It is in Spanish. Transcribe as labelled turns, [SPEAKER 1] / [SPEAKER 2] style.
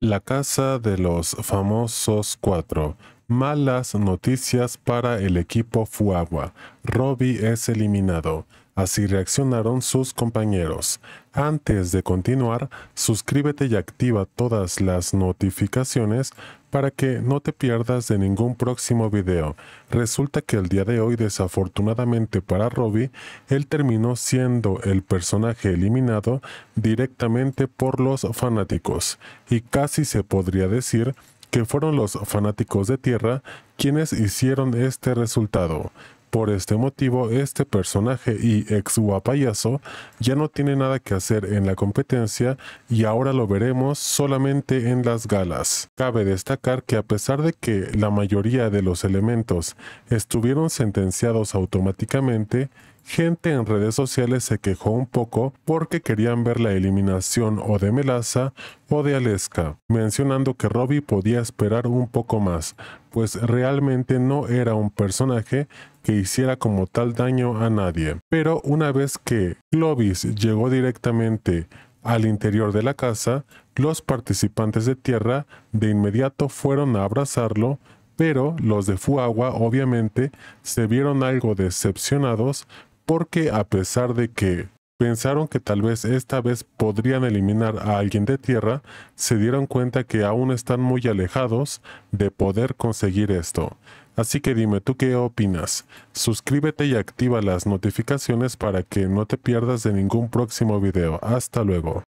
[SPEAKER 1] La casa de los famosos cuatro. Malas noticias para el equipo Fuagua. Robbie es eliminado. Así reaccionaron sus compañeros. Antes de continuar, suscríbete y activa todas las notificaciones para que no te pierdas de ningún próximo video. Resulta que el día de hoy, desafortunadamente para Robbie, él terminó siendo el personaje eliminado directamente por los fanáticos, y casi se podría decir que fueron los fanáticos de Tierra quienes hicieron este resultado. Por este motivo, este personaje y ex guapayaso ya no tiene nada que hacer en la competencia y ahora lo veremos solamente en las galas. Cabe destacar que a pesar de que la mayoría de los elementos estuvieron sentenciados automáticamente, gente en redes sociales se quejó un poco porque querían ver la eliminación o de Melaza o de Aleska, mencionando que Robbie podía esperar un poco más, pues realmente no era un personaje que hiciera como tal daño a nadie. Pero una vez que Clovis llegó directamente al interior de la casa, los participantes de tierra de inmediato fueron a abrazarlo, pero los de Fuagua obviamente se vieron algo decepcionados porque a pesar de que pensaron que tal vez esta vez podrían eliminar a alguien de tierra, se dieron cuenta que aún están muy alejados de poder conseguir esto. Así que dime tú qué opinas. Suscríbete y activa las notificaciones para que no te pierdas de ningún próximo video. Hasta luego.